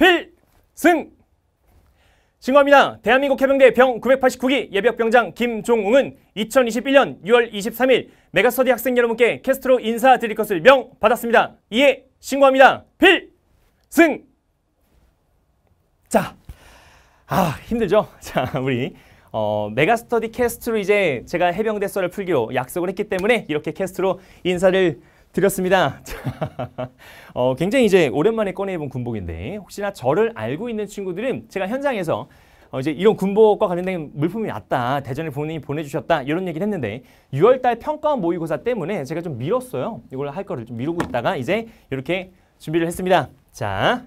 필승! 증거입니다. 대한민국 해병대 병 989기 예비역병장 김종웅은 2021년 6월 23일 메가스터디 학생 여러분께 캐스트로 인사드릴 것을 명 받았습니다. 이에 신고합니다. 필승! 자, 아 힘들죠? 자, 우리 어, 메가스터디 캐스트로 이제 제가 해병대 썰을 풀기로 약속을 했기 때문에 이렇게 캐스트로 인사를 드렸습니다. 어, 굉장히 이제 오랜만에 꺼내본 군복인데 혹시나 저를 알고 있는 친구들은 제가 현장에서 어, 이제 이런 군복과 관련된 물품이 왔다. 대전에 본인이 보내주셨다. 이런 얘기를 했는데 6월달 평가원 모의고사 때문에 제가 좀 미뤘어요. 이걸 할 거를 좀 미루고 있다가 이제 이렇게 준비를 했습니다. 자,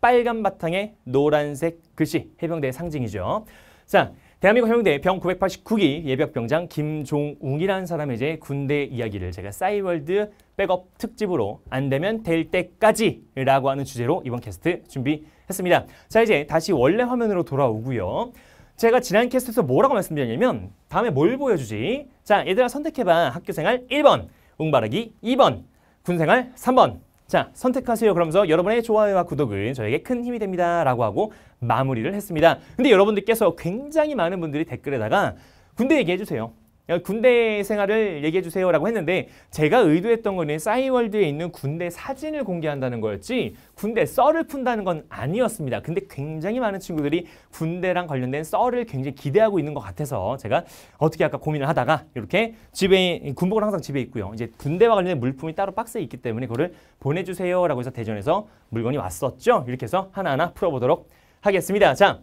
빨간 바탕에 노란색 글씨. 해병대의 상징이죠. 자, 대한민국 해병대 병 989기 예벽병장 김종웅이라는 사람의 제 군대 이야기를 제가 싸이월드 백업 특집으로 안 되면 될 때까지 라고 하는 주제로 이번 캐스트 준비했습니다. 자 이제 다시 원래 화면으로 돌아오고요. 제가 지난 캐스트에서 뭐라고 말씀드렸냐면 다음에 뭘 보여주지? 자 얘들아 선택해봐. 학교생활 1번, 웅바르기 2번, 군생활 3번, 자, 선택하세요. 그러면서 여러분의 좋아요와 구독은 저에게 큰 힘이 됩니다. 라고 하고 마무리를 했습니다. 근데 여러분들께서 굉장히 많은 분들이 댓글에다가 군대 얘기해주세요. 어, 군대 생활을 얘기해 주세요라고 했는데 제가 의도했던 거는 싸이월드에 있는 군대 사진을 공개한다는 거였지 군대 썰을 푼다는 건 아니었습니다. 근데 굉장히 많은 친구들이 군대랑 관련된 썰을 굉장히 기대하고 있는 것 같아서 제가 어떻게 할까 고민을 하다가 이렇게 집에 군복은 항상 집에 있고요. 이제 군대와 관련된 물품이 따로 박스에 있기 때문에 그거를 보내주세요라고 해서 대전에서 물건이 왔었죠. 이렇게 해서 하나하나 풀어보도록 하겠습니다. 자,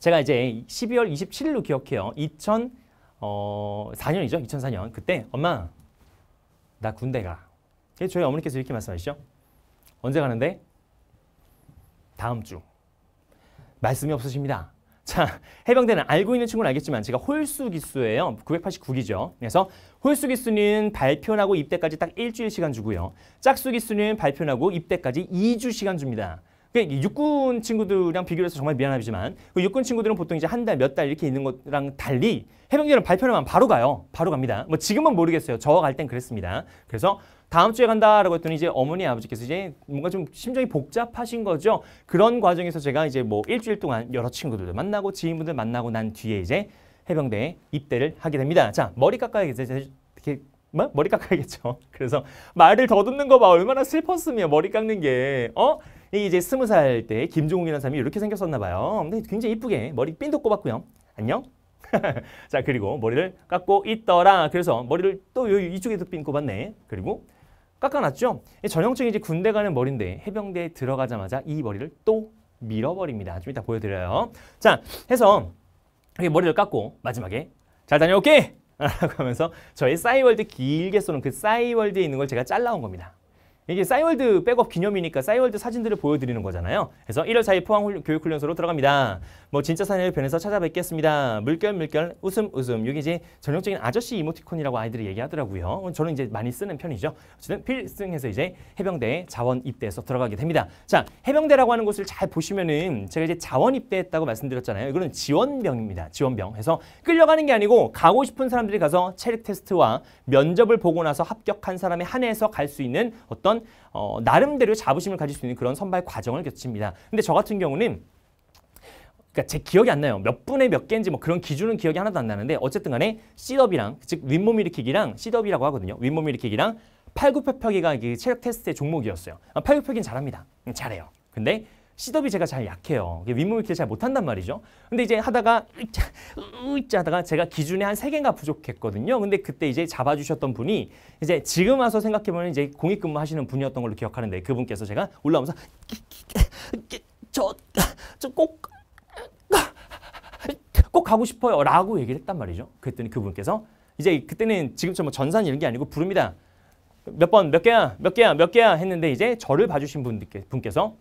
제가 이제 12월 27일로 기억해요. 2000 어, 4년이죠. 2004년. 그때 엄마 나 군대 가. 그래서 저희 어머니께서 이렇게 말씀하시죠. 언제 가는데? 다음 주. 말씀이 없으십니다. 자, 해병대는 알고 있는 친구는 알겠지만 제가 홀수 기수예요. 989기죠. 그래서 홀수 기수는 발표나고 입대까지 딱 일주일 시간 주고요. 짝수 기수는 발표나고 입대까지 2주 시간 줍니다. 그러니까 육군 친구들이랑 비교를 해서 정말 미안하지만 그 육군 친구들은 보통 이제 한 달, 몇 달 이렇게 있는 것랑 달리 해병대는 발표를 하면 바로 가요. 바로 갑니다. 뭐 지금은 모르겠어요. 저 갈 땐 그랬습니다. 그래서 다음 주에 간다라고 했더니 이제 어머니 아버지께서 이제 뭔가 좀 심정이 복잡하신 거죠. 그런 과정에서 제가 이제 뭐 일주일 동안 여러 친구들도 만나고 지인분들 만나고 난 뒤에 이제 해병대에 입대를 하게 됩니다. 자, 머리 깎아야겠죠. 이렇게 뭐? 머리 깎아야겠죠. 그래서 말을 더듬는 거 봐. 얼마나 슬펐으며 머리 깎는 게. 어? 이제 스무 살 때 김종욱이라는 사람이 이렇게 생겼었나 봐요. 근데 굉장히 이쁘게 머리 핀도 꼽았고요. 안녕? 자 그리고 머리를 깎고 있더라. 그래서 머리를 또 이쪽에도 핀 꼽았네. 그리고 깎아놨죠. 전형적인 이제 군대 가는 머리인데 해병대에 들어가자마자 이 머리를 또 밀어버립니다. 좀 이따 보여드려요. 자 해서 이렇게 머리를 깎고 마지막에 잘 다녀올게! 라고 하면서 저의 싸이월드 길게 쏘는 그 싸이월드에 있는 걸 제가 잘라온 겁니다. 이게 싸이월드 백업 기념이니까 싸이월드 사진들을 보여드리는 거잖아요. 그래서 1월 4일 포항 교육훈련소로 들어갑니다. 뭐 진짜 사내를 변해서 찾아뵙겠습니다. 물결 물결 웃음 웃음 이게 이제 전형적인 아저씨 이모티콘이라고 아이들이 얘기하더라고요. 저는 이제 많이 쓰는 편이죠. 어쨌 필승해서 이제 해병대 자원 입대해서 들어가게 됩니다. 자 해병대라고 하는 곳을 잘 보시면은 제가 이제 자원 입대했다고 말씀드렸잖아요. 이거는 지원병입니다. 지원병. 해서 끌려가는 게 아니고 가고 싶은 사람들이 가서 체력 테스트와 면접을 보고 나서 합격한 사람의 한해서 갈 수 있는 어떤 어 나름대로 자부심을 가질 수 있는 그런 선발 과정을 거칩니다. 근데 저 같은 경우는 그니까제 기억이 안 나요. 몇 분에 몇 개인지 뭐 그런 기준은 기억이 하나도 안 나는데 어쨌든 간에 시더비랑즉 윗몸 일으키기랑 시더비라고 하거든요. 윗몸 일으키기랑 팔굽혀펴기가 체력 테스트의 종목이었어요. 아, 팔굽혀펴기는 잘합니다. 음, 잘해요. 근데 시덥이 제가 잘 약해요. 윗몸 일으키기 잘 못한단 말이죠. 근데 이제 하다가 으짜, 하다가 제가 기준에 한 세개가 부족했거든요. 근데 그때 이제 잡아주셨던 분이 이제 지금 와서 생각해보면 이제 공익근무 하시는 분이었던 걸로 기억하는데 그분께서 제가 올라오면서 저, 꼭, 꼭 가고 싶어요. 라고 얘기를 했단 말이죠. 그랬더니 그분께서 이제 그때는 지금처럼 뭐 전산 이런 게 아니고 부릅니다. 몇 번, 몇 개야, 몇 개야, 몇 개야 했는데 이제 저를 봐주신 분께서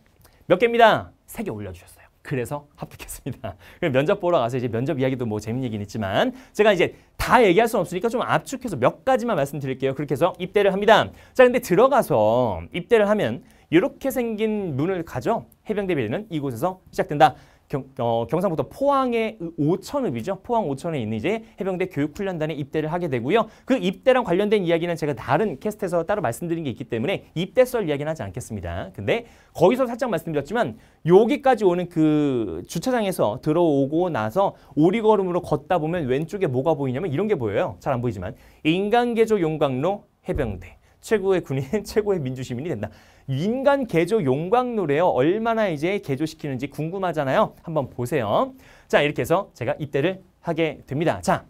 몇 개입니다? 세 개 올려주셨어요. 그래서 합격했습니다. 그럼 면접 보러 가서 이제 면접 이야기도 뭐 재밌는 얘기는 있지만 제가 이제 다 얘기할 수는 없으니까 좀 압축해서 몇 가지만 말씀드릴게요. 그렇게 해서 입대를 합니다. 자, 근데 들어가서 입대를 하면 이렇게 생긴 문을 가죠. 해병대 비리는 이곳에서 시작된다. 경, 어, 경상북도 포항의 오천읍이죠. 포항 오천에 있는 이제 해병대 교육훈련단에 입대를 하게 되고요. 그 입대랑 관련된 이야기는 제가 다른 캐스트에서 따로 말씀드린 게 있기 때문에 입대 설 이야기는 하지 않겠습니다. 근데 거기서 살짝 말씀드렸지만 여기까지 오는 그 주차장에서 들어오고 나서 오리걸음으로 걷다 보면 왼쪽에 뭐가 보이냐면 이런 게 보여요. 잘 안 보이지만 인간개조 용광로 해병대 최고의 군인, 최고의 민주시민이 된다. 인간 개조 용광로래요. 얼마나 이제 개조시키는지 궁금하잖아요. 한번 보세요. 자, 이렇게 해서 제가 입대를 하게 됩니다. 자,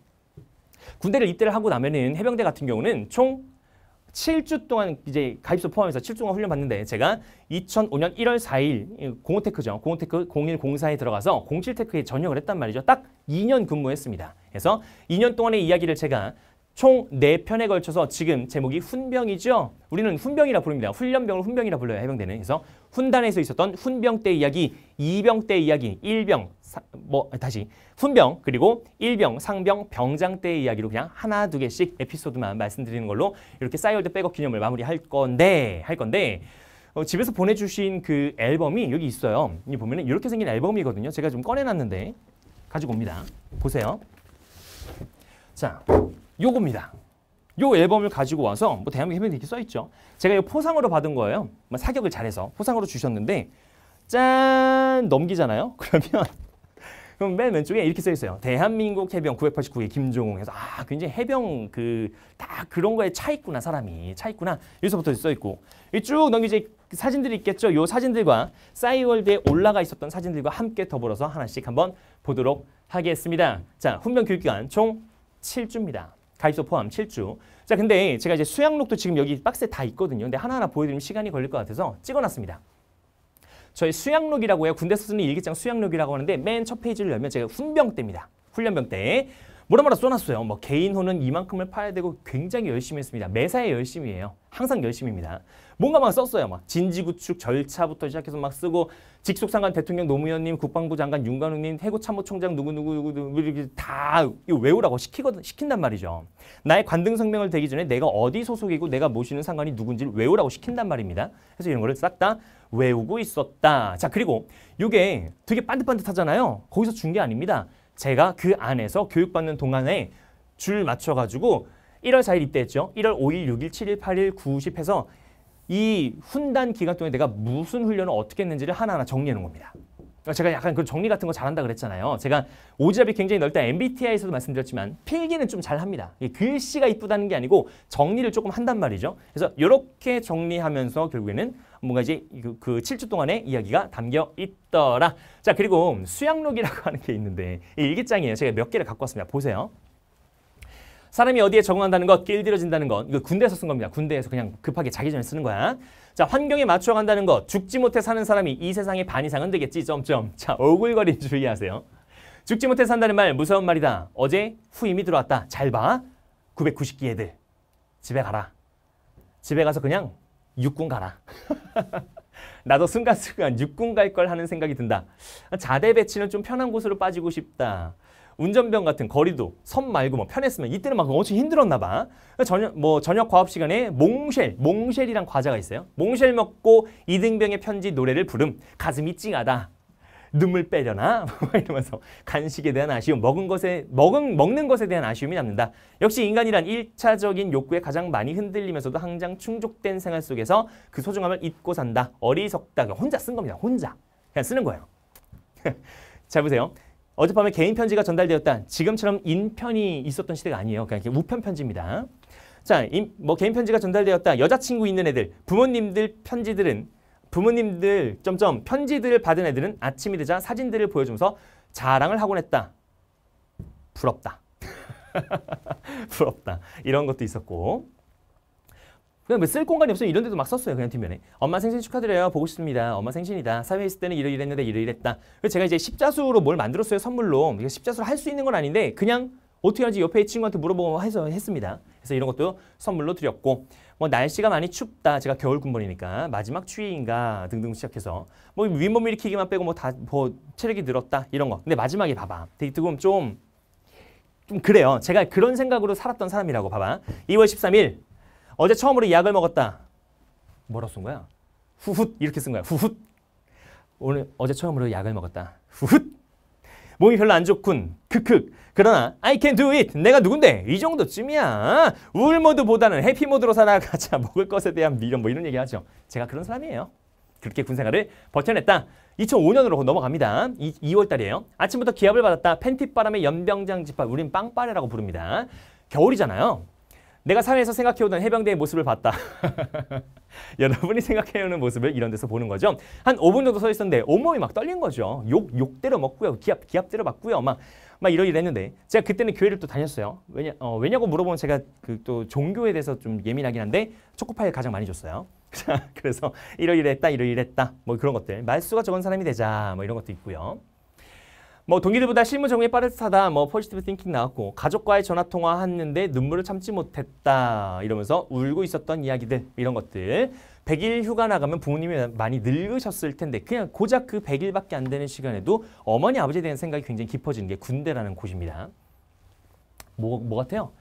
군대를 입대를 하고 나면은 해병대 같은 경우는 총 7주 동안 이제 가입소 포함해서 7주 동안 훈련 받는데 제가 2005년 1월 4일 공호테크죠. 공호테크 0104에 들어가서 07테크에 전역을 했단 말이죠. 딱 2년 근무했습니다. 그래서 2년 동안의 이야기를 제가 총 네편에 걸쳐서 지금 제목이 훈병이죠. 우리는 훈병이라 부릅니다. 훈련병을 훈병이라 불러요. 해병대는. 그래서 훈단에서 있었던 훈병 때 이야기, 이병 때 이야기, 일병, 사, 뭐 다시 훈병, 그리고 일병, 상병, 병장 때 이야기로 그냥 하나, 두 개씩 에피소드만 말씀드리는 걸로 이렇게 싸이월드 백업 기념을 마무리할 건데 할 건데 어, 집에서 보내주신 그 앨범이 여기 있어요. 이 보면은 이렇게 생긴 앨범이거든요. 제가 좀 꺼내놨는데 가지고 옵니다. 보세요. 자, 요겁니다. 요 앨범을 가지고 와서 뭐 대한민국 해병대 이렇게 써 있죠. 제가 이 포상으로 받은 거예요. 뭐 사격을 잘해서 포상으로 주셨는데 짠 넘기잖아요. 그러면 그럼 맨 왼쪽에 이렇게 써 있어요. 대한민국 해병 989회 김종웅 해서 아 굉장히 해병 그 다 그런 거에 차 있구나 사람이 차 있구나 여기서부터 써 있고 쭉 넘기지 그 사진들이 있겠죠. 요 사진들과 싸이월드에 올라가 있었던 사진들과 함께 더불어서 하나씩 한번 보도록 하겠습니다. 자 훈련 교육기간 총 7주입니다. 가입소 포함 7주. 자, 근데 제가 이제 수양록도 지금 여기 박스에 다 있거든요. 근데 하나하나 보여드리면 시간이 걸릴 것 같아서 찍어놨습니다. 저희 수양록이라고 해요. 군대 쓰는 일기장 수양록이라고 하는데 맨 첫 페이지를 열면 제가 훈병 때입니다. 훈련병 때. 뭐라 뭐라 써놨어요. 뭐 개인호는 이만큼을 팔야 되고 굉장히 열심히 했습니다. 매사에 열심히 해요. 항상 열심입니다. 뭔가 막 썼어요. 막 진지구축 절차부터 시작해서 막 쓰고 직속상관 대통령 노무현님, 국방부 장관 윤관우님, 해고참모총장 누구누구 누구 뭐 이렇게 다 이거 외우라고 시키거든 시킨단 말이죠. 나의 관등 성명을 되기 전에 내가 어디 소속이고 내가 모시는 상관이 누군지를 외우라고 시킨단 말입니다. 그래서 이런 거를 싹 다 외우고 있었다. 자 그리고 이게 되게 반듯반듯하잖아요. 거기서 준 게 아닙니다. 제가 그 안에서 교육받는 동안에 줄 맞춰가지고 1월 4일 입대했죠. 1월 5일, 6일, 7일, 8일, 9, 10 해서 이 훈단 기간 동안에 내가 무슨 훈련을 어떻게 했는지를 하나하나 정리하는 겁니다. 그러니까 제가 약간 그런 정리 같은 거 잘한다 그랬잖아요. 제가 오지랖이 굉장히 넓다 MBTI에서도 말씀드렸지만 필기는 좀 잘합니다. 글씨가 이쁘다는 게 아니고 정리를 조금 한단 말이죠. 그래서 이렇게 정리하면서 결국에는 뭔가 이제 그 7주 그 동안의 이야기가 담겨 있더라. 자 그리고 수양록이라고 하는 게 있는데 일기장이에요. 제가 몇 개를 갖고 왔습니다. 보세요. 사람이 어디에 적응한다는 것, 길들여진다는 것, 이거 군대에서 쓴 겁니다. 군대에서 그냥 급하게 자기 전에 쓰는 거야. 자, 환경에 맞춰 간다는 것, 죽지 못해 사는 사람이 이 세상의 반 이상은 되겠지, 점점. 자, 오글거림 주의하세요. 죽지 못해 산다는 말, 무서운 말이다. 어제 후임이 들어왔다. 잘 봐. 990기 애들. 집에 가라. 집에 가서 그냥 육군 가라. 나도 순간순간 육군 갈 걸 하는 생각이 든다. 자대 배치는 좀 편한 곳으로 빠지고 싶다. 운전병 같은 거리도 섬 말고 뭐 편했으면 이때는 막 엄청 힘들었나 봐. 저녁 뭐 저녁 과업 시간에 몽쉘, 몽쉘이란 과자가 있어요. 몽쉘 먹고 이등병의 편지 노래를 부름. 가슴이 찡하다. 눈물 빼려나? 뭐 이러면서 간식에 대한 아쉬움, 먹은 것에 먹은 먹는 것에 대한 아쉬움이 남는다. 역시 인간이란 일차적인 욕구에 가장 많이 흔들리면서도 항상 충족된 생활 속에서 그 소중함을 잊고 산다. 어리석다. 혼자 쓴 겁니다. 혼자. 그냥 쓰는 거예요. 잘 보세요. 어젯밤에 개인 편지가 전달되었다. 지금처럼 인편이 있었던 시대가 아니에요. 그냥 그러니까 우편 편지입니다. 자, 인, 뭐 개인 편지가 전달되었다. 여자친구 있는 애들, 부모님들 편지들은 부모님들 점점 편지들을 받은 애들은 아침이 되자 사진들을 보여주면서 자랑을 하곤 했다. 부럽다. 부럽다. 이런 것도 있었고. 그냥 뭐쓸 공간이 없어요. 이런 데도 막 썼어요. 그냥 뒷면에. 엄마 생신 축하드려요. 보고 싶습니다. 엄마 생신이다. 사회에 있을 때는 이러 이랬는데 이러 이랬다. 그래서 제가 이제 십자수로 뭘 만들었어요. 선물로. 십자수로할 수 있는 건 아닌데 그냥 어떻게 하지 옆에 친구한테 물어보고 해서 했습니다. 그래서 이런 것도 선물로 드렸고 뭐 날씨가 많이 춥다. 제가 겨울 군번이니까 마지막 추위인가 등등 시작해서 뭐 윗몸 일으키기만 빼고 뭐 다뭐 뭐 체력이 늘었다 이런 거. 근데 마지막에 봐봐. 되게 조금 좀좀 그래요. 제가 그런 생각으로 살았던 사람이라고 봐봐. 2월 13일 어제 처음으로 약을 먹었다. 뭐라고 쓴 거야? 후훗 이렇게 쓴 거야. 후훗. 오늘 어제 처음으로 약을 먹었다. 후훗. 몸이 별로 안 좋군. 크크. 그러나 I can do it. 내가 누군데? 이 정도쯤이야. 우울 모드보다는 해피 모드로 살아가자. 먹을 것에 대한 미련 뭐 이런 얘기하죠. 제가 그런 사람이에요. 그렇게 군생활을 버텨냈다. 2005년으로 넘어갑니다. 2, 월 달이에요. 아침부터 기합을 받았다. 팬티바람에 연병장 집합. 우린 빵빠레라고 부릅니다. 겨울이잖아요. 내가 산에서 생각해오던 해병대의 모습을 봤다. 여러분이 생각해오는 모습을 이런 데서 보는 거죠. 한 5분 정도 서 있었는데 온몸이 막 떨린 거죠. 욕, 욕 때려 먹고요. 기압 기합 때려 맞고요. 막, 막 이러 이러했는데 제가 그때는 교회를 또 다녔어요. 왜냐, 어, 왜냐고 물어보면 제가 그 또 종교에 대해서 좀 예민하긴 한데 초코파이를 가장 많이 줬어요. 그래서 이러 이러했다 이러 이러했다뭐 그런 것들. 말수가 적은 사람이 되자 뭐 이런 것도 있고요. 뭐 동기들보다 실무 적응이 빠듯하다. 뭐 포지티브 띵킹 나왔고 가족과의 전화 통화하는데 눈물을 참지 못했다. 이러면서 울고 있었던 이야기들 이런 것들. 100일 휴가 나가면 부모님이 많이 늙으셨을 텐데 그냥 고작 그 100일밖에 안 되는 시간에도 어머니 아버지에 대한 생각이 굉장히 깊어지는 게 군대라는 곳입니다. 뭐, 뭐 같아요?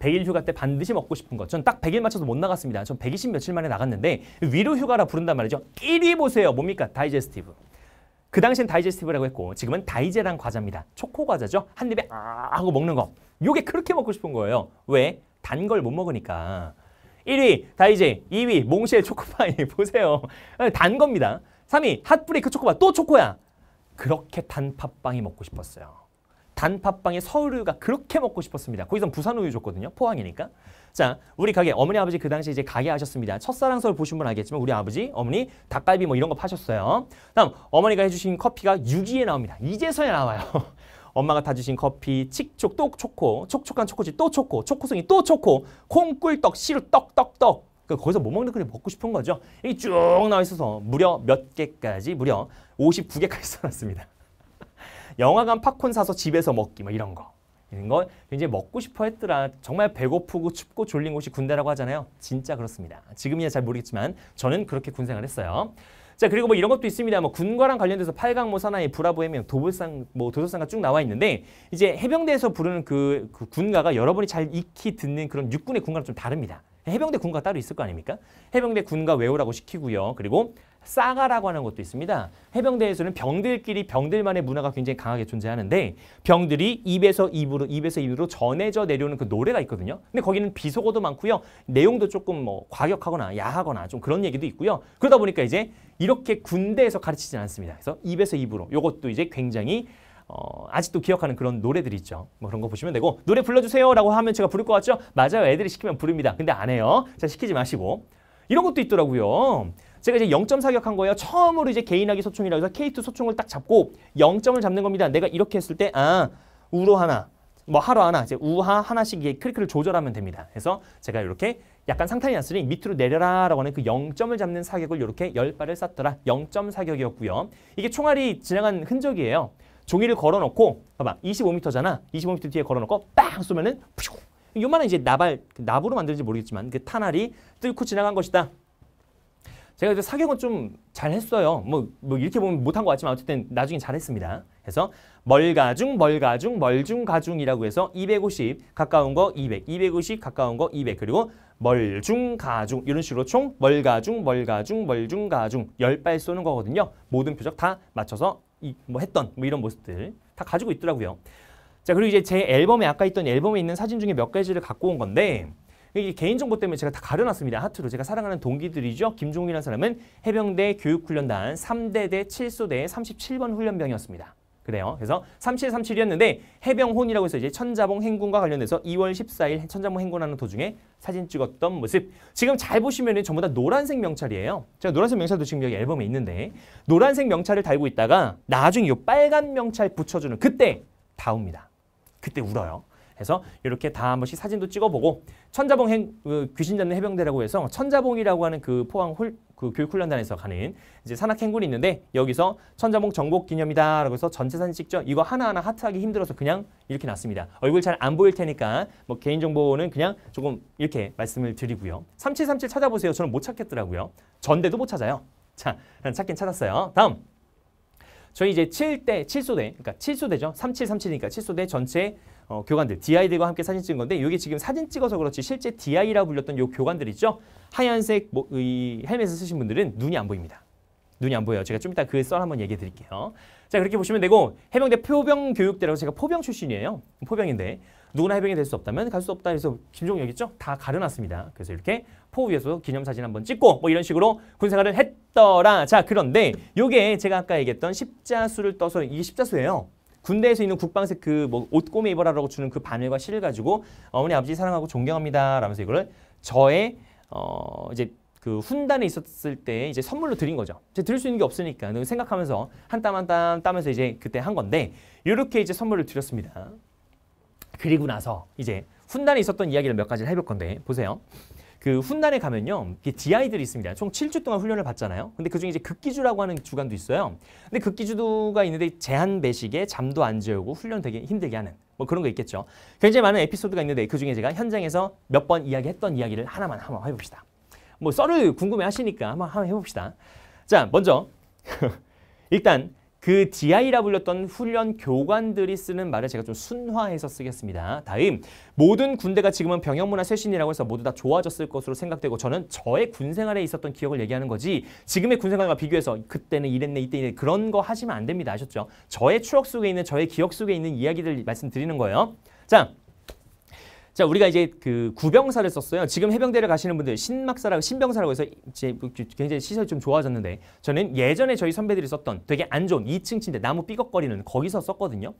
100일 휴가 때 반드시 먹고 싶은 것. 전 딱 100일 맞춰서 못 나갔습니다. 전 120 며칠 만에 나갔는데 위로 휴가라 부른단 말이죠. 1위 보세요. 뭡니까? 다이제스티브. 그 당시엔 다이제스티브라고 했고 지금은 다이제란 과자입니다. 초코 과자죠. 한 입에 아 하고 먹는 거. 요게 그렇게 먹고 싶은 거예요. 왜? 단 걸 못 먹으니까. 1위 다이제, 2위 몽쉘 초코파이 보세요. 아, 단 겁니다. 3위 핫브레이크 초코바 또 초코야. 그렇게 단 팥빵이 먹고 싶었어요. 단팥빵에 서울우유가 그렇게 먹고 싶었습니다. 거기선 부산 우유 줬거든요. 포항이니까. 자, 우리 가게 어머니 아버지 그 당시 이제 가게 하셨습니다. 첫사랑 설 보신 분 알겠지만 우리 아버지 어머니 닭갈비 뭐 이런 거 파셨어요. 다음 어머니가 해주신 커피가 6위에 나옵니다. 이제서야 나와요. 엄마가 다주신 커피, 칙촉 또 초코, 촉촉한 초코칩 또 초코, 초코송이 또 초코, 콩꿀떡, 시루 떡떡떡. 그 거기서 못 뭐 먹는 그걸 먹고 싶은 거죠. 이쭉 나와 있어서 무려 몇 개까지, 무려 59개까지 써놨습니다. 영화관 팝콘 사서 집에서 먹기 뭐 이런 거. 이런 건 굉장히 먹고 싶어 했더라. 정말 배고프고 춥고 졸린 곳이 군대라고 하잖아요. 진짜 그렇습니다. 지금이야 잘 모르겠지만 저는 그렇게 군생활 했어요. 자 그리고 뭐 이런 것도 있습니다. 뭐 군과랑 관련돼서 팔강모 뭐 사나이 브라보해명 도불상 뭐 도서상가 쭉 나와 있는데 이제 해병대에서 부르는 그, 그 군가가 여러분이 잘 익히 듣는 그런 육군의 군가랑 좀 다릅니다. 해병대 군가 따로 있을 거 아닙니까? 해병대 군가 외우라고 시키고요. 그리고 싸가라고 하는 것도 있습니다. 해병대에서는 병들끼리 병들만의 문화가 굉장히 강하게 존재하는데 병들이 입에서 입으로 입에서 입으로 전해져 내려오는 그 노래가 있거든요. 근데 거기는 비속어도 많고요. 내용도 조금 뭐 과격하거나 야하거나 좀 그런 얘기도 있고요. 그러다 보니까 이제 이렇게 군대에서 가르치진 않습니다. 그래서 입에서 입으로 이것도 이제 굉장히 어, 아직도 기억하는 그런 노래들이 있죠. 뭐 그런 거 보시면 되고 노래 불러주세요 라고 하면 제가 부를 것 같죠? 맞아요. 애들이 시키면 부릅니다. 근데 안 해요. 자 시키지 마시고 이런 것도 있더라고요. 제가 이제 0점 사격한 거예요. 처음으로 이제 개인하기 소총이라고 해서 K2 소총을 딱 잡고 0점을 잡는 겁니다. 내가 이렇게 했을 때 아, 우로 하나, 뭐 하로 하나, 이제 우하 하나씩 이게 크리크를 조절하면 됩니다. 그래서 제가 이렇게 약간 상탄이 났으니 밑으로 내려라 라고 하는 그 0점을 잡는 사격을 이렇게 10발을 쐈더라. 0점 사격이었고요. 이게 총알이 지나간 흔적이에요. 종이를 걸어놓고 봐봐 25m잖아. 25m 뒤에 걸어놓고 빵 쏘면은 푸 요만한 이제 나발, 그 나부로 만들지 모르겠지만 그 탄알이 뚫고 지나간 것이다. 제가 이제 사격은 좀 잘했어요. 뭐, 뭐 이렇게 보면 못한 것 같지만 어쨌든 나중에 잘했습니다. 그래서 멀가중, 멀가중, 멀중가중이라고 해서 250 가까운 거 200, 250 가까운 거 200, 그리고 멀중가중 이런 식으로 총 멀가중, 멀가중, 멀중가중 1 0발 쏘는 거거든요. 모든 표적 다 맞춰서 이, 뭐 했던 뭐 이런 모습들 다 가지고 있더라고요. 자 그리고 이제 제 앨범에 아까 있던 앨범에 있는 사진 중에 몇 가지를 갖고 온 건데 그러니까 이게 개인정보 때문에 제가 다 가려놨습니다. 하트로. 제가 사랑하는 동기들이죠. 김종민이라는 사람은 해병대 교육훈련단 3대대 7소대 37번 훈련병이었습니다. 그래요. 그래서 3737이었는데 해병혼이라고 해서 이제 천자봉 행군과 관련돼서 2월 14일 천자봉 행군하는 도중에 사진 찍었던 모습. 지금 잘 보시면 전부 다 노란색 명찰이에요. 제가 노란색 명찰도 지금 여기 앨범에 있는데 노란색 명찰을 달고 있다가 나중에 이 빨간 명찰 붙여주는 그때 다웁니다. 그때 울어요. 해서 이렇게 다 한 번씩 사진도 찍어보고 천자봉 행, 그 귀신 잡는 해병대라고 해서 천자봉이라고 하는 그 포항 홀, 그 교육훈련단에서 가는 이제 산악 행군이 있는데 여기서 천자봉 정복 기념이다라고 해서 전체 사진 찍죠. 이거 하나하나 하트하기 힘들어서 그냥 이렇게 놨습니다. 얼굴 잘 안 보일 테니까 뭐 개인정보는 그냥 조금 이렇게 말씀을 드리고요. 3737 찾아보세요. 저는 못 찾겠더라고요. 전대도 못 찾아요. 자, 찾긴 찾았어요. 다음! 저희 이제 7대, 7소대, 그러니까 7소대죠. 3737이니까 7소대 전체 어, 교관들, DI들과 함께 사진 찍은 건데 이게 지금 사진 찍어서 그렇지 실제 DI라고 불렸던 요 교관들 있죠? 하얀색 뭐, 이 헬멧을 쓰신 분들은 눈이 안 보입니다. 눈이 안 보여요. 제가 좀 이따 그 썰 한번 얘기해 드릴게요. 자, 그렇게 보시면 되고 해병대 표병 교육대라고 제가 포병 출신이에요. 포병인데 누구나 해병이 될 수 없다면 갈 수 없다 해서 김종 여기 있죠? 다 가려놨습니다. 그래서 이렇게 포 위에서 기념사진 한번 찍고 뭐 이런 식으로 군생활을 했더라. 자 그런데 요게 제가 아까 얘기했던 십자수를 떠서 이게 십자수예요. 군대에서 있는 국방색 그 뭐옷 꼬매 입어라라고 주는 그 바늘과 실을 가지고 어머니 아버지 사랑하고 존경합니다 라면서 이걸 저의 어 이제 그 훈단에 있었을 때 이제 선물로 드린 거죠. 이제 드릴 수 있는 게 없으니까 생각하면서 한 땀 한땀 한땀 따면서 이제 그때 한 건데 이렇게 이제 선물을 드렸습니다. 그리고 나서 이제 훈단에 있었던 이야기를 몇 가지를 해볼 건데 보세요. 그 훈단에 가면요. 아이들이 있습니다. 총 7주 동안 훈련을 받잖아요. 근데 그중에 이제 극기주라고 하는 주간도 있어요. 근데 극기주가 있는데 제한 배식에 잠도 안 재우고 훈련 되게 힘들게 하는 뭐 그런 거 있겠죠. 굉장히 많은 에피소드가 있는데 그중에 제가 현장에서 몇 번 이야기했던 이야기를 하나만 한번 해봅시다. 뭐 썰을 궁금해 하시니까 한번 해봅시다. 자, 먼저 일단 그 DI라 불렸던 훈련 교관들이 쓰는 말을 제가 좀 순화해서 쓰겠습니다. 다음, 모든 군대가 지금은 병역문화 쇄신이라고 해서 모두 다 좋아졌을 것으로 생각되고 저는 저의 군 생활에 있었던 기억을 얘기하는 거지 지금의 군 생활과 비교해서 그때는 이랬네 이때 이랬 그런 거 하시면 안 됩니다. 아셨죠? 저의 추억 속에 있는 저의 기억 속에 있는 이야기들 말씀드리는 거예요. 자, 자, 우리가 이제 그 구병사를 썼어요. 지금 해병대를 가시는 분들 신막사라고 신병사라고 해서 이제 뭐 굉장히 시설이 좀 좋아졌는데 저는 예전에 저희 선배들이 썼던 되게 안 좋은 2층 침대 나무 삐걱거리는 거기서 썼거든요.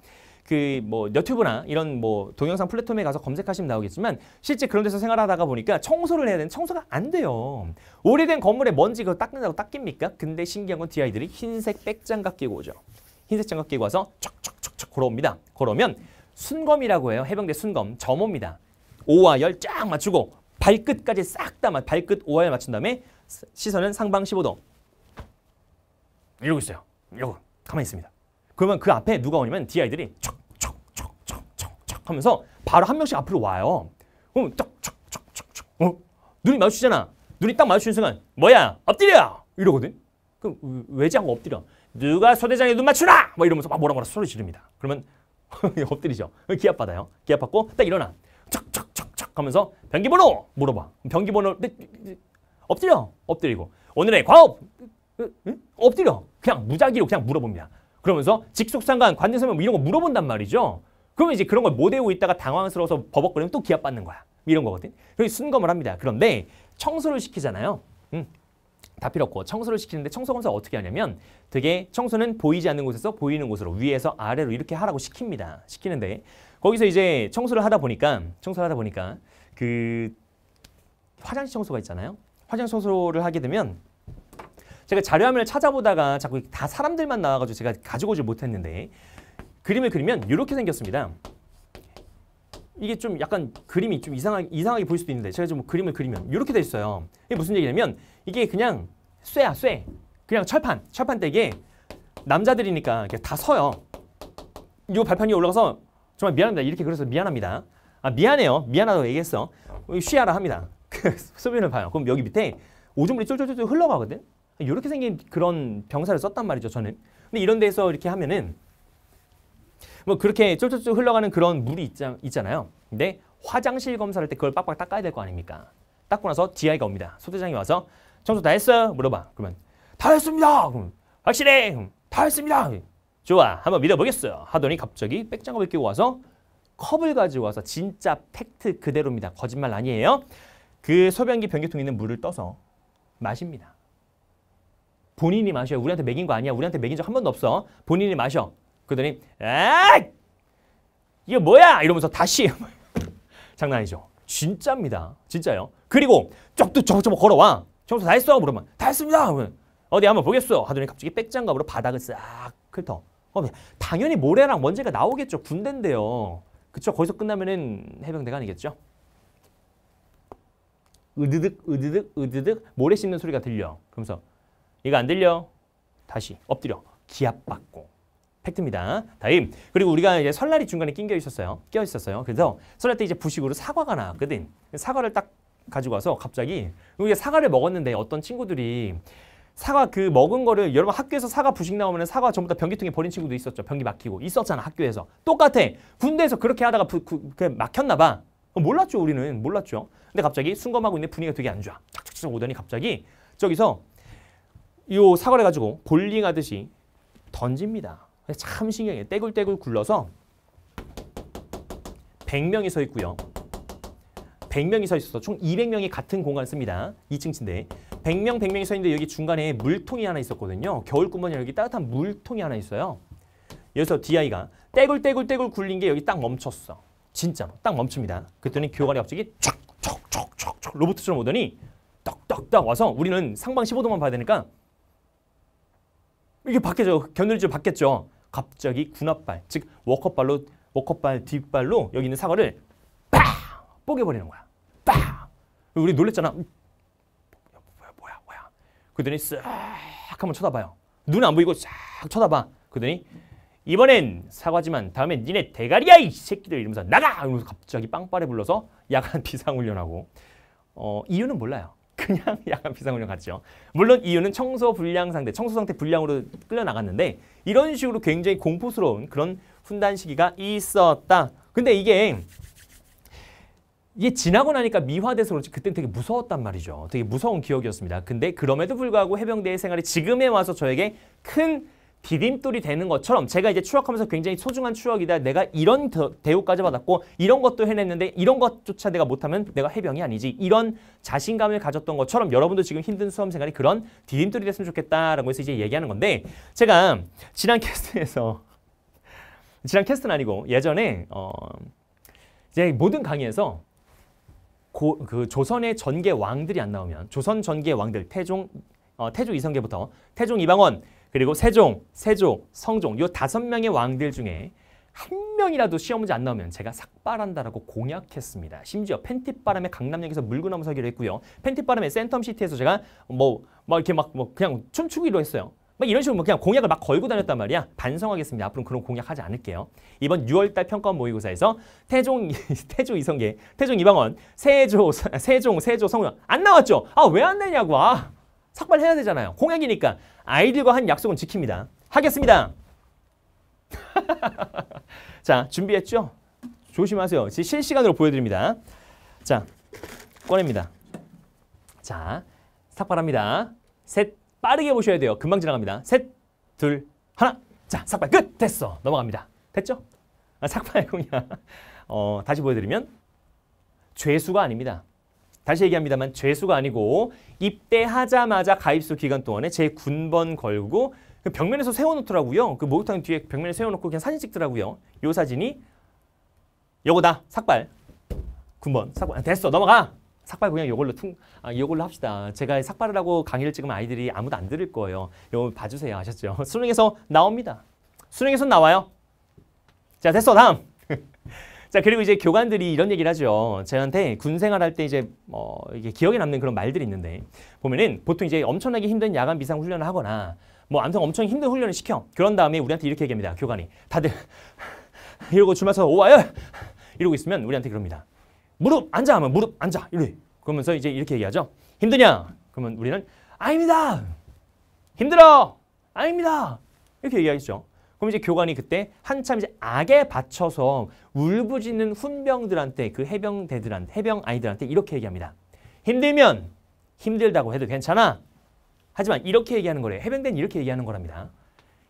그뭐 너튜브나 이런 뭐 동영상 플랫폼에 가서 검색하시면 나오겠지만 실제 그런 데서 생활하다가 보니까 청소를 해야 되는 청소가 안 돼요. 오래된 건물에 먼지 그거 닦는다고 닦입니까? 근데 신기한 건 DI들이 흰색 백장갑 끼고 오죠. 흰색 장갑 끼고 와서 촉촉촉촉 걸어옵니다. 그러면 순검이라고 해요. 해병대 순검. 점호입니다. 오와 열 쫙 맞추고 발끝까지 싹 다 맞, 발끝 오와 열 맞춘 다음에 시선은 상방 15도. 이러고 있어요. 이러고 가만히 있습니다. 그러면 그 앞에 누가 오냐면 DI들이 촉촉촉촉촉촉 하면서 바로 한 명씩 앞으로 와요. 그럼 촉촉촉촉촉 어? 눈이 마주치잖아. 눈이 딱 마주치는 순간 뭐야 엎드려 이러거든. 그럼 왜지 하고 엎드려. 누가 소대장에 눈 맞추라! 막 뭐 이러면서 막 뭐라 뭐라 소리 지릅니다. 그러면 엎드리죠. 기합 받아요. 기합 받고 딱 일어나. 하면서 변기번호 물어봐. 변기번호 네, 엎드려 엎드리고 오늘의 과업 엎드려 그냥 무작위로 그냥 물어봅니다. 그러면서 직속상관 관제서명 뭐 이런 거 물어본단 말이죠. 그러면 이제 그런 걸 못 외우고 있다가 당황스러워서 버벅거리면 또 기합받는 거야. 이런 거거든. 그래서 순검을 합니다. 그런데 청소를 시키잖아요. 음, 다 필요 없고 청소를 시키는데 청소 검사 어떻게 하냐면 되게 청소는 보이지 않는 곳에서 보이는 곳으로 위에서 아래로 이렇게 하라고 시킵니다. 시키는데 거기서 이제 청소를 하다 보니까 청소를 하다 보니까 그 화장실 청소가 있잖아요. 화장실 청소를 하게 되면 제가 자료화면을 찾아보다가 자꾸 다 사람들만 나와가지고 제가 가지고 오지 못했는데 그림을 그리면 이렇게 생겼습니다. 이게 좀 약간 그림이 좀 이상하게, 이상하게 보일 수도 있는데 제가 좀 그림을 그리면 이렇게 돼 있어요. 이게 무슨 얘기냐면 이게 그냥 쇠야 쇠. 그냥 철판, 철판대게 남자들이니까 다 서요. 이 발판 이 올라가서 정말 미안합니다. 이렇게 그래서 미안합니다. 아 미안해요. 미안하다고 얘기했어. 어, 쉬하라 합니다. 소변을 그 봐요. 그럼 여기 밑에 오줌물이 쫄쫄쫄 흘러가거든. 이렇게 생긴 그런 병사를 썼단 말이죠. 저는. 근데 이런 데서 이렇게 하면은 뭐 그렇게 쫄쫄쫄 흘러가는 그런 물이 있자, 있잖아요. 근데 화장실 검사할 때 그걸 빡빡 닦아야 될 거 아닙니까? 닦고 나서 DI가 옵니다. 소대장이 와서 청소 다 했어요? 물어봐. 그러면 다 했습니다. 그럼 확실해. 그럼, 다 했습니다. 좋아 한번 믿어보겠어요 하더니 갑자기 백장갑을 끼고 와서 컵을 가져 와서 진짜 팩트 그대로입니다 거짓말 아니에요 그 소변기 변기통에 있는 물을 떠서 마십니다 본인이 마셔요 우리한테 먹인 거 아니야 우리한테 먹인 적 한 번도 없어 본인이 마셔 그러더니 에이 이게 뭐야 이러면서 다시 장난 아니죠 진짜입니다 진짜요 그리고 쪽두쪽쪽 걸어와 청소 다 했어 물으면 다 했습니다 그러면 어디 한번 보겠어 하더니 갑자기 백장갑으로 바닥을 싹 훑어 어, 당연히 모래랑 먼지가 나오겠죠. 군대인데요. 그쵸? 거기서 끝나면은 해병대가 아니겠죠? 으드득 으드득 으드득 모래 씹는 소리가 들려. 그러면서 이거 안 들려. 다시 엎드려. 기압받고. 팩트입니다. 다임. 그리고 우리가 이제 설날이 중간에 낑겨 있었어요. 껴 있었어요. 그래서 설날 때 이제 부식으로 사과가 나왔거든. 사과를 딱 가지고 와서 갑자기 우리 사과를 먹었는데 어떤 친구들이 사과 그 먹은 거를 여러분 학교에서 사과 부식 나오면 사과 전부 다 변기통에 버린 친구도 있었죠. 변기 막히고 있었잖아 학교에서. 똑같아. 군대에서 그렇게 하다가 부, 그, 그, 막혔나 봐. 어, 몰랐죠 우리는 몰랐죠. 근데 갑자기 순검하고 있는 분위기가 되게 안 좋아. 착착착 오더니 갑자기 저기서 요 사과를 가지고 볼링하듯이 던집니다. 참신경이 떼굴떼굴 굴러서 100명이 서 있고요. 100명이 서 있어서 총 200명이 같은 공간을 씁니다. 2층 침대. 100명 100명이 서 있는데 여기 중간에 물통이 하나 있었거든요. 겨울구멍에 여기 따뜻한 물통이 하나 있어요. 여기서 DI가 떼굴떼굴떼굴 굴린 게 여기 딱 멈췄어. 진짜딱 멈춥니다. 그랬더니 교관이 갑자기 촉촉촉촉 로봇처럼 오더니 떡떡떡 와서 우리는 상방 15도만 봐야 되니까 이게 바뀌죠. 견딜줄 바뀌었죠. 갑자기 군합발, 즉 워커발로 워커발 뒷발로 여기 있는 사과를 빡 뽀개버리는 거야. 빡! 우리 놀랬잖아. 그랬더니 싹 한번 쳐다봐요. 눈 안 보이고 싹 쳐다봐. 그랬더니 이번엔 사과지만 다음에 니네 대가리야 이 새끼들 이러면서 나가! 이러면서 갑자기 빵빠레 불러서 야간 비상훈련하고 어, 이유는 몰라요. 그냥 야간 비상훈련 갔죠. 물론 이유는 청소 불량 상태, 청소 상태 불량으로 끌려나갔는데 이런 식으로 굉장히 공포스러운 그런 훈단 시기가 있었다. 근데 이게 이게 지나고 나니까 미화돼서 그렇지 그땐 되게 무서웠단 말이죠. 되게 무서운 기억이었습니다. 근데 그럼에도 불구하고 해병대의 생활이 지금에 와서 저에게 큰 디딤돌이 되는 것처럼 제가 이제 추억하면서 굉장히 소중한 추억이다. 내가 이런 대우까지 받았고 이런 것도 해냈는데 이런 것조차 내가 못하면 내가 해병이 아니지. 이런 자신감을 가졌던 것처럼 여러분도 지금 힘든 수험 생활이 그런 디딤돌이 됐으면 좋겠다라고 해서 이제 얘기하는 건데 제가 지난 캐스트에서 지난 캐스트는 아니고 예전에 어 이제 모든 강의에서 고, 그 조선의 전계 왕들이 안 나오면 조선 전계 왕들 태종 어, 태조 이성계부터 태종 이방원 그리고 세종, 세조, 성종 요 다섯 명의 왕들 중에 한 명이라도 시험 문제 안 나오면 제가 삭발한다라고 공약했습니다. 심지어 팬티바람에 강남역에서 물고 넘어서기로 했고요. 팬티바람에 센텀시티에서 제가 뭐 막 이렇게 막 뭐 그냥 춤추기로 했어요. 막 이런 식으로 뭐 그냥 공약을 막 걸고 다녔단 말이야. 반성하겠습니다. 앞으로는 그런 공약하지 않을게요. 이번 6월달 평가원 모의고사에서 태종, 태조 이성계, 태종 이방원, 세조, 세종, 세조 성현 안 나왔죠? 아, 왜안 되냐고. 아, 삭발해야 되잖아요. 공약이니까 아이들과 한 약속은 지킵니다. 하겠습니다. 자, 준비했죠? 조심하세요. 지금 실시간으로 보여드립니다. 자, 꺼냅니다. 자, 삭발합니다. 셋, 빠르게 보셔야 돼요. 금방 지나갑니다. 셋, 둘, 하나. 자, 삭발 끝! 됐어. 넘어갑니다. 됐죠? 아, 삭발 공략. 어, 다시 보여드리면 죄수가 아닙니다. 다시 얘기합니다만 죄수가 아니고 입대하자마자 가입수 기간 동안에 제 군번 걸고 그 벽면에서 세워놓더라고요. 그 목욕탕 뒤에 벽면에 세워놓고 그냥 사진 찍더라고요. 요 사진이 요거다. 삭발. 군번. 삭발. 아, 됐어. 넘어가. 삭발 그냥 이걸로 퉁, 아, 이걸로 합시다. 제가 삭발을 하고 강의를 찍으면 아이들이 아무도 안 들을 거예요. 이거 봐주세요. 아셨죠? 수능에서 나옵니다. 수능에서 나와요. 자, 됐어. 다음. 자, 그리고 이제 교관들이 이런 얘기를 하죠. 저한테 군 생활할 때 이제 뭐, 이게 기억에 남는 그런 말들이 있는데 보면은 보통 이제 엄청나게 힘든 야간 비상 훈련을 하거나 뭐암튼 엄청 힘든 훈련을 시켜. 그런 다음에 우리한테 이렇게 얘기합니다. 교관이. 다들 이러고 줄 맞춰서 오와요. 이러고 있으면 우리한테 그럽니다. 무릎 앉아 하면 무릎 앉아 이래 그러면서 이제 이렇게 얘기하죠 힘드냐 그러면 우리는 아닙니다 힘들어 아닙니다 이렇게 얘기하겠죠 그럼 이제 교관이 그때 한참 이제 악에 받쳐서 울부짖는 훈병들한테 그 해병대들한테 해병 아이들한테 이렇게 얘기합니다 힘들면 힘들다고 해도 괜찮아 하지만 이렇게 얘기하는 거래요 해병대는 이렇게 얘기하는 거랍니다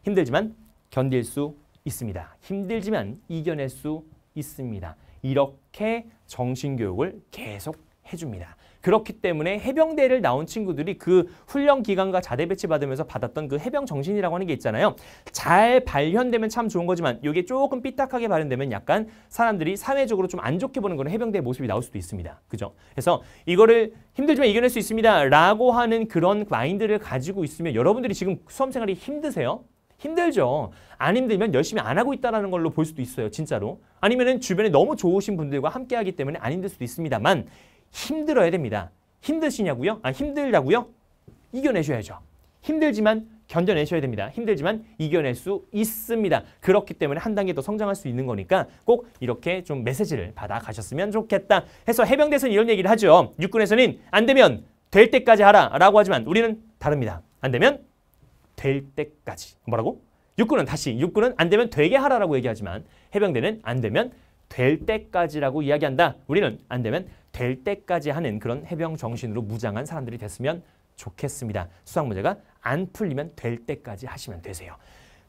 힘들지만 견딜 수 있습니다 힘들지만 이겨낼 수 있습니다 이렇게 정신교육을 계속 해줍니다. 그렇기 때문에 해병대를 나온 친구들이 그 훈련 기간과 자대 배치 받으면서 받았던 그 해병 정신이라고 하는 게 있잖아요. 잘 발현되면 참 좋은 거지만 이게 조금 삐딱하게 발현되면 약간 사람들이 사회적으로 좀 안 좋게 보는 그런 해병대의 모습이 나올 수도 있습니다. 그죠? 그래서 이거를 힘들지만 이겨낼 수 있습니다. 라고 하는 그런 마인드를 가지고 있으면 여러분들이 지금 수험생활이 힘드세요? 힘들죠. 안 힘들면 열심히 안 하고 있다는 걸로 볼 수도 있어요. 진짜로. 아니면 주변에 너무 좋으신 분들과 함께하기 때문에 안 힘들 수도 있습니다만 힘들어야 됩니다. 힘드시냐고요? 아, 힘들다고요? 이겨내셔야죠. 힘들지만 견뎌내셔야 됩니다. 힘들지만 이겨낼 수 있습니다. 그렇기 때문에 한 단계 더 성장할 수 있는 거니까 꼭 이렇게 좀 메시지를 받아 가셨으면 좋겠다 해서 해병대에서는 이런 얘기를 하죠. 육군에서는 안 되면 될 때까지 하라 라고 하지만 우리는 다릅니다. 안 되면 될 때까지. 뭐라고? 육군은 다시 육군은 안 되면 되게 하라라고 얘기하지만 해병대는 안 되면 될 때까지라고 이야기한다. 우리는 안 되면 될 때까지 하는 그런 해병 정신으로 무장한 사람들이 됐으면 좋겠습니다. 수학 문제가 안 풀리면 될 때까지 하시면 되세요.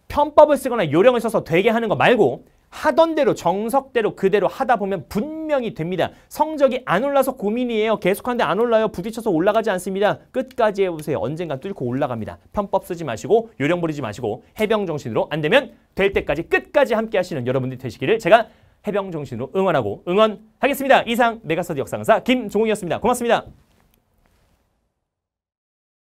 편법을 쓰거나 요령을 써서 되게 하는 거 말고 하던 대로 정석대로 그대로 하다 보면 분명히 됩니다. 성적이 안 올라서 고민이에요. 계속하는데 안 올라요. 부딪혀서 올라가지 않습니다. 끝까지 해보세요. 언젠가 뚫고 올라갑니다. 편법 쓰지 마시고 요령 부리지 마시고 해병정신으로 안 되면 될 때까지 끝까지 함께 하시는 여러분들이 되시기를 제가 해병정신으로 응원하고 응원하겠습니다. 이상 메가스터디 역사강사 김종욱이었습니다. 고맙습니다.